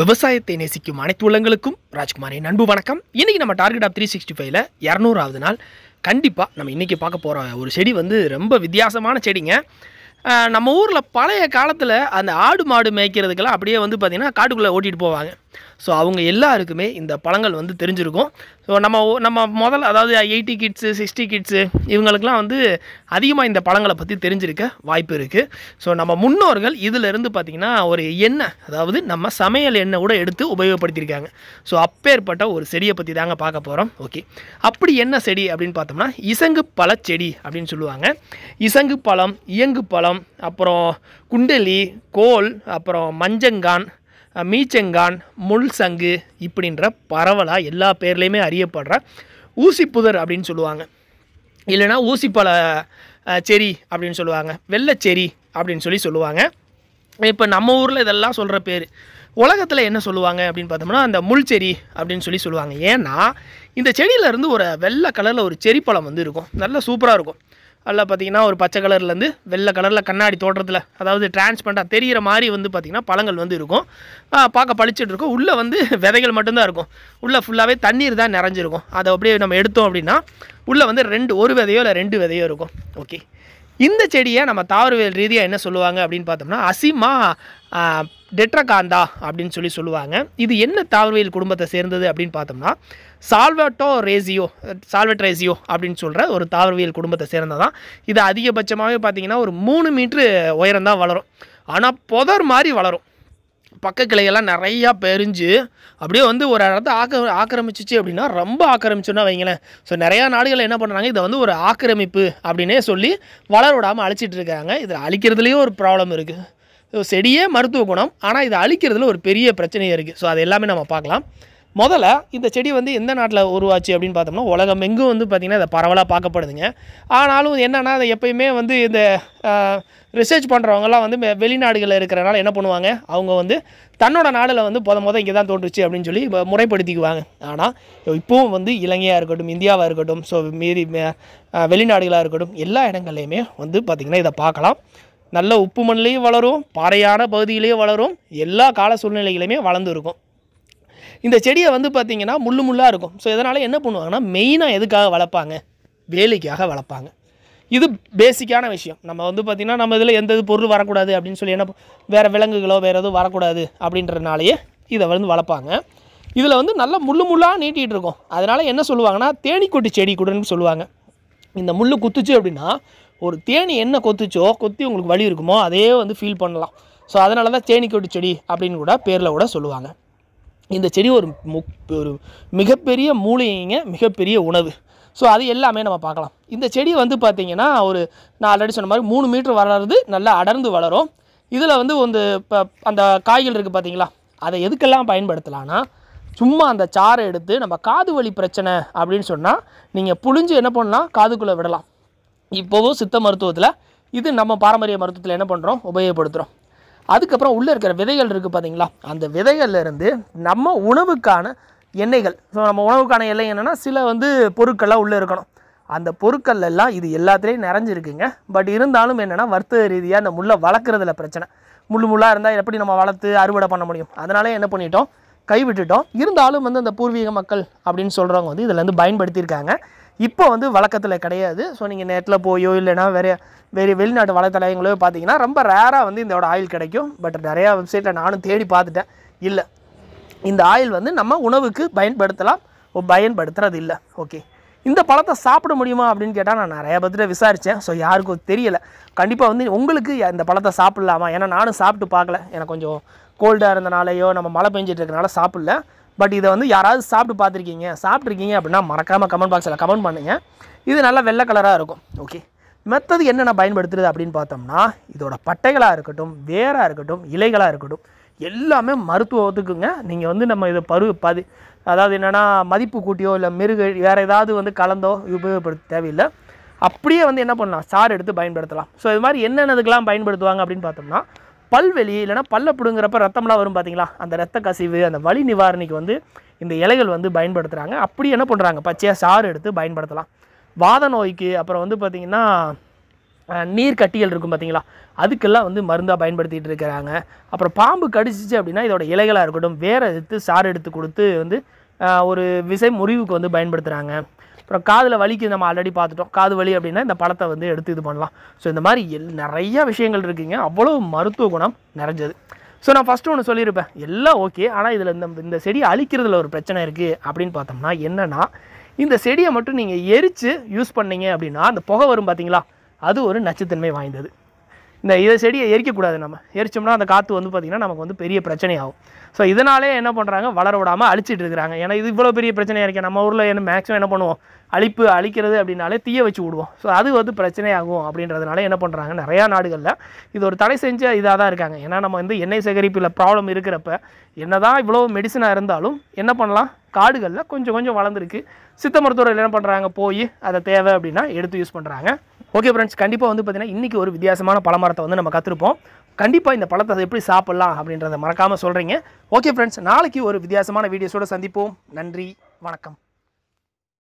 விவசாயத்தை நேசிக்கும் அனைத்து உள்ளங்களுக்கும் ராஜ்குமாரின் அன்பு வணக்கம் இன்றைக்கி நம்ம டார்கெட் ஆஃப் த்ரீ சிக்ஸ்டி ஃபைவ்ல இரநூறாவது நாள் கண்டிப்பாக நம்ம இன்றைக்கி பார்க்க போகிற ஒரு செடி வந்து ரொம்ப வித்தியாசமான செடிங்க நம்ம ஊரில் பழைய காலத்தில் அந்த ஆடு மாடு மேய்க்கிறதுக்கெல்லாம் அப்படியே வந்து பார்த்திங்கன்னா காட்டுக்குள்ளே ஓட்டிகிட்டு போவாங்க ஸோ அவங்க எல்லாருக்குமே இந்த பழங்கள் வந்து தெரிஞ்சிருக்கும் ஸோ நம்ம நம்ம முதல்ல அதாவது எயிட்டி கிட்ஸு சிக்ஸ்டி கிட்ஸு இவங்களுக்கெல்லாம் வந்து அதிகமாக இந்த பழங்களை பற்றி தெரிஞ்சிருக்க வாய்ப்பு இருக்குது ஸோ நம்ம முன்னோர்கள் இதிலிருந்து பார்த்திங்கன்னா ஒரு எண்ணெய் அதாவது நம்ம சமையல் எண்ணெய் கூட எடுத்து உபயோகப்படுத்தியிருக்காங்க ஸோ அப்பேற்பட்ட ஒரு செடியை பற்றி தாங்க பார்க்க போகிறோம் ஓகே அப்படி என்ன செடி அப்படின்னு பார்த்தோம்னா இசங்கு பழ செடி அப்படின்னு சொல்லுவாங்க இசங்கு பழம் இயங்கு பழம் அப்புறம் குண்டலி கோல் அப்புறம் மஞ்சங்கான் மீச்செங்கான் முள் சங்கு இப்படின்ற பரவலாக எல்லா பேர்லேயுமே அறியப்படுற ஊசிப்புதர் அப்படின்னு சொல்லுவாங்க இல்லைனா ஊசிப்பழ செரி அப்படின்னு சொல்லுவாங்க வெள்ளச்செரி அப்படின்னு சொல்லி சொல்லுவாங்க இப்போ நம்ம ஊரில் இதெல்லாம் சொல்கிற பேர் உலகத்தில் என்ன சொல்லுவாங்க அப்படின்னு பார்த்தோம்னா அந்த முள் செரி அப்படின்னு சொல்லி சொல்லுவாங்க ஏன்னா இந்த செடியிலேருந்து ஒரு வெள்ளை கலரில் ஒரு செரி பழம் வந்து இருக்கும் நல்லா சூப்பராக இருக்கும் அதில் பார்த்தீங்கன்னா ஒரு பச்சை கலர்லேருந்து வெள்ளை கலரில் கண்ணாடி தோட்டத்தில் அதாவது டிரான்ஸ்பரண்ட்டாக தெரிகிற மாதிரி வந்து பார்த்திங்கன்னா பழங்கள் வந்து இருக்கும் பார்க்க பழிச்சுட்டு இருக்கும் உள்ளே வந்து விதைகள் மட்டும்தான் இருக்கும் உள்ளே ஃபுல்லாகவே தண்ணீர் தான் நிறைஞ்சிருக்கும் அதை அப்படியே நம்ம எடுத்தோம் அப்படின்னா உள்ளே வந்து ரெண்டு ஒரு விதையோ இல்லை ரெண்டு விதையோ இருக்கும் ஓகே இந்த செடியை நம்ம தாவரவியல் ரீதியாக என்ன சொல்லுவாங்க அப்படின்னு பார்த்தோம்னா அசிமா டெட்ராகாந்தா அப்படின்னு சொல்லி சொல்லுவாங்க இது என்ன தாவரவியல் குடும்பத்தை சேர்ந்தது அப்படின்னு பார்த்தோம்னா சால்வட்டோ ரேசியோ சால்வட் ரேசியோ அப்படின்னு சொல்கிற ஒரு தாவரவியல் குடும்பத்தை சேர்ந்ததான் இது அதிகபட்சமாகவே பார்த்தீங்கன்னா ஒரு மூணு மீட்ரு உயரம் தான் வளரும் ஆனால் புதர் மாதிரி வளரும் பக்க கிளைகள்லாம் நிறையா பெரிஞ்சு அப்படியே வந்து ஒரு இடத்த ஆக்க ஆக்கிரமிச்சிச்சு அப்படின்னா ரொம்ப ஆக்கிரமிச்சோன்னா வைங்களேன் ஸோ நிறையா நாடுகள் என்ன பண்ணுறாங்க இதை வந்து ஒரு ஆக்கிரமிப்பு அப்படின்னே சொல்லி வளர விடாமல் அழிச்சிட்டு இருக்காங்க இதில் அழிக்கிறதுலேயும் ஒரு ப்ராப்ளம் இருக்குது செடியே மருத்துவ குணம் ஆனால் இதை அழிக்கிறதுல ஒரு பெரிய பிரச்சனையாக இருக்குது ஸோ அது எல்லாமே நம்ம பார்க்கலாம் முதல்ல இந்த செடி வந்து எந்த நாட்டில் உருவாச்சு அப்படின்னு பார்த்தோம்னா உலகம் எங்கும் வந்து பார்த்திங்கன்னா இதை பரவலாக பார்க்கப்படுதுங்க ஆனாலும் என்னென்னா அதை எப்பயுமே வந்து இந்த ரிசர்ச் பண்ணுறவங்கலாம் வந்து வெளிநாடுகளில் இருக்கிறனால என்ன பண்ணுவாங்க அவங்க வந்து தன்னோட நாடில் வந்து முத முத இங்கே தான் தோன்றுச்சு அப்படின்னு சொல்லி முறைப்படுத்திக்குவாங்க ஆனால் இப்போவும் வந்து இலங்கையாக இருக்கட்டும் இந்தியாவாக இருக்கட்டும் ஸோ மீறி வெளிநாடுகளாக இருக்கட்டும் எல்லா இடங்கள்லையுமே வந்து பார்த்திங்கன்னா இதை பார்க்கலாம் நல்ல உப்பு மண்ணிலையும் வளரும் பாறையான பகுதியிலையும் வளரும் எல்லா கால சூழ்நிலைகளையுமே வளர்ந்து இருக்கும் இந்த செடியை வந்து பார்த்திங்கன்னா முள் முள்ளாக இருக்கும் ஸோ இதனால் என்ன பண்ணுவாங்கன்னா மெயினாக எதுக்காக வளர்ப்பாங்க வேலைக்காக வளர்ப்பாங்க இது பேசிக்கான விஷயம் நம்ம வந்து பார்த்திங்கன்னா நம்ம இதில் எந்த பொருள் வரக்கூடாது அப்படின்னு சொல்லி என்ன வேறு விலங்குகளோ வேறு எதுவும் வரக்கூடாது அப்படின்றதுனாலேயே இதை வந்து வளர்ப்பாங்க இதில் வந்து நல்லா முள் முள்ளாக நீட்டிகிட்டு இருக்கும் அதனால் என்ன சொல்லுவாங்கன்னா தேனிக்கொட்டி செடி கூடன்னு சொல்லுவாங்க இந்த முள் குத்துச்சு அப்படின்னா ஒரு தேனி என்ன கொத்துச்சோ கொத்தி உங்களுக்கு வழி இருக்குமோ அதே வந்து ஃபீல் பண்ணலாம் ஸோ அதனால தான் கொட்டு செடி அப்படின்னு கூட பேரில் கூட சொல்லுவாங்க இந்த செடி ஒரு முக் ஒரு மிகப்பெரிய மூலிகைங்க மிகப்பெரிய உணவு ஸோ அது எல்லாமே நம்ம பார்க்கலாம் இந்த செடி வந்து பார்த்திங்கன்னா ஒரு நான் ஆல்ரெடி சொன்ன மாதிரி மூணு மீட்டர் வளர்றது நல்லா அடர்ந்து வளரும் இதில் வந்து வந்து இப்போ அந்த காய்கள் இருக்குது பார்த்தீங்களா அதை எதுக்கெல்லாம் பயன்படுத்தலான்னா சும்மா அந்த சாறை எடுத்து நம்ம காது வலி பிரச்சனை அப்படின்னு சொன்னால் நீங்கள் புழிஞ்சு என்ன பண்ணலாம் காதுக்குள்ளே விடலாம் இப்போவும் சித்த மருத்துவத்தில் இது நம்ம பாரம்பரிய மருத்துவத்தில் என்ன பண்ணுறோம் உபயோகப்படுத்துகிறோம் அதுக்கப்புறம் உள்ளே இருக்கிற விதைகள் இருக்குது பார்த்தீங்களா அந்த விதைகள்லேருந்து நம்ம உணவுக்கான எண்ணெய்கள் ஸோ நம்ம உணவுக்கான எல்லை என்னென்னா சில வந்து பொருட்கள்லாம் உள்ளே இருக்கணும் அந்த பொருட்கள் எல்லாம் இது எல்லாத்துலேயும் நிறைஞ்சிருக்குங்க பட் இருந்தாலும் என்னென்னா வர்த்தக ரீதியாக அந்த முள்ளை வளர்க்குறதுல பிரச்சனை முள் முள்ளாக இருந்தால் எப்படி நம்ம வளர்த்து அறுவடை பண்ண முடியும் அதனாலே என்ன பண்ணிட்டோம் கைவிட்டுட்டோம் இருந்தாலும் வந்து அந்த பூர்வீக மக்கள் அப்படின்னு சொல்கிறவங்க வந்து இதில் வந்து பயன்படுத்தியிருக்காங்க இப்போ வந்து வழக்கத்தில் கிடையாது ஸோ நீங்கள் நேரத்தில் போயோ இல்லைனா வேறு வேறு வெளிநாட்டு வலைத்தளங்களோ பார்த்தீங்கன்னா ரொம்ப ரேராக வந்து இந்த ஆயில் கிடைக்கும் பட் நிறையா வெப்சைட்டில் நானும் தேடி பார்த்துட்டேன் இல்லை இந்த ஆயில் வந்து நம்ம உணவுக்கு பயன்படுத்தலாம் பயன்படுத்துறது இல்லை ஓகே இந்த பழத்தை சாப்பிட முடியுமா அப்படின்னு கேட்டால் நான் நிறைய பத்திரம் விசாரித்தேன் ஸோ யாருக்கும் தெரியலை கண்டிப்பாக வந்து உங்களுக்கு இந்த பழத்தை சாப்பிட்லாமா ஏன்னா நானும் சாப்பிட்டு பார்க்கல எனக்கு கொஞ்சம் கோல்டாக இருந்தனாலேயோ நம்ம மழை பெஞ்சிட்டு இருக்கனால சாப்பிடல பட் இதை வந்து யாராவது சாப்பிட்டு பார்த்துருக்கீங்க சாப்பிட்ருக்கீங்க அப்படின்னா மறக்காமல் கமெண்ட் பாக்ஸில் கமெண்ட் பண்ணுங்க இது நல்லா வெள்ளை கலராக இருக்கும் ஓகே மெத்தது என்னென்ன பயன்படுத்துறது அப்படின்னு பார்த்தோம்னா இதோட பட்டைகளாக இருக்கட்டும் வேராக இருக்கட்டும் இலைகளாக இருக்கட்டும் எல்லாமே மருத்துவத்துக்குங்க நீங்கள் வந்து நம்ம இதை பரு பதி அதாவது என்னென்னா மதிப்பு கூட்டியோ இல்லை மிருக வேறு ஏதாவது வந்து கலந்தோ உபயோகப்படுத்த தேவையில்லை அப்படியே வந்து என்ன பண்ணலாம் சார் எடுத்து பயன்படுத்தலாம் ஸோ இது மாதிரி என்னென்னதுக்கெலாம் பயன்படுத்துவாங்க அப்படின்னு பார்த்தோம்னா பல்வெளி இல்லைனா பல்ல பிடுங்குறப்ப ரத்தம்லாம் வரும் பார்த்தீங்களா அந்த ரத்த கசிவு அந்த வலி நிவாரணிக்கு வந்து இந்த இலைகள் வந்து பயன்படுத்துகிறாங்க அப்படி என்ன பண்ணுறாங்க பச்சையாக சாறு எடுத்து பயன்படுத்தலாம் வாத நோய்க்கு அப்புறம் வந்து பார்த்திங்கன்னா நீர் கட்டிகள் இருக்கும் பார்த்தீங்களா அதுக்கெல்லாம் வந்து மருந்தாக பயன்படுத்திகிட்டு இருக்கிறாங்க அப்புறம் பாம்பு கடிச்சிச்சு அப்படின்னா இதோட இலைகளாக இருக்கட்டும் வேற எடுத்து சாறு எடுத்து கொடுத்து வந்து ஒரு விசை முறிவுக்கு வந்து பயன்படுத்துகிறாங்க அப்புறம் காதில் வலிக்கு நம்ம ஆல்ரெடி பார்த்துட்டோம் காது வலி அப்படின்னா இந்த பழத்தை வந்து எடுத்து இது பண்ணலாம் ஸோ இந்த மாதிரி எல் நிறையா விஷயங்கள் இருக்குங்க அவ்வளோ மருத்துவ குணம் நிறைஞ்சது ஸோ நான் ஃபஸ்ட்டு ஒன்று சொல்லியிருப்பேன் எல்லாம் ஓகே ஆனால் இதில் இந்த இந்த செடி அழிக்கிறதுல ஒரு பிரச்சனை இருக்குது அப்படின்னு பார்த்தோம்னா என்னென்னா இந்த செடியை மட்டும் நீங்கள் எரித்து யூஸ் பண்ணீங்க அப்படின்னா அந்த புகை வரும் பார்த்தீங்களா அது ஒரு நச்சுத்தன்மை வாய்ந்தது இந்த இதை செடியை எரிக்கக்கூடாது நம்ம எரிச்சோம்னா அந்த காற்று வந்து பார்த்திங்கன்னா நமக்கு வந்து பெரிய பிரச்சனையாகும் ஸோ இதனாலே என்ன பண்ணுறாங்க வளர விடாமல் அழிச்சிட்டு இருக்கிறாங்க ஏன்னா இது இவ்வளோ பெரிய பிரச்சனையாக இருக்கேன் நம்ம ஊரில் என்ன மேக்ஸிமம் என்ன பண்ணுவோம் அழிப்பு அழிக்கிறது அப்படின்னாலே தீய வச்சு விடுவோம் ஸோ அது வந்து பிரச்சனையாகும் அப்படின்றதுனால என்ன பண்ணுறாங்க நிறையா நாடுகளில் இது ஒரு தடை செஞ்ச இதாக தான் இருக்காங்க ஏன்னா நம்ம வந்து எண்ணெய் சேகரிப்பில் ப்ராப்ளம் இருக்கிறப்ப என்ன தான் இவ்வளோ மெடிசனாக இருந்தாலும் என்ன பண்ணலாம் காடுகளில் கொஞ்சம் கொஞ்சம் வளர்ந்துருக்கு சித்த மருத்துவர்கள் என்ன பண்ணுறாங்க போய் அதை தேவை அப்படின்னா எடுத்து யூஸ் பண்ணுறாங்க ஓகே ஃப்ரெண்ட்ஸ் கண்டிப்பாக வந்து பார்த்தீங்கன்னா இன்றைக்கி ஒரு வித்தியாசமான பழமரத்தை வந்து நம்ம கற்றுருப்போம் கண்டிப்பாக இந்த பழத்தை எப்படி சாப்பிட்லாம் அப்படின்றத மறக்காமல் சொல்கிறீங்க ஓகே ஃப்ரெண்ட்ஸ் நாளைக்கு ஒரு வித்தியாசமான வீடியோஸோடு சந்திப்போம் நன்றி வணக்கம்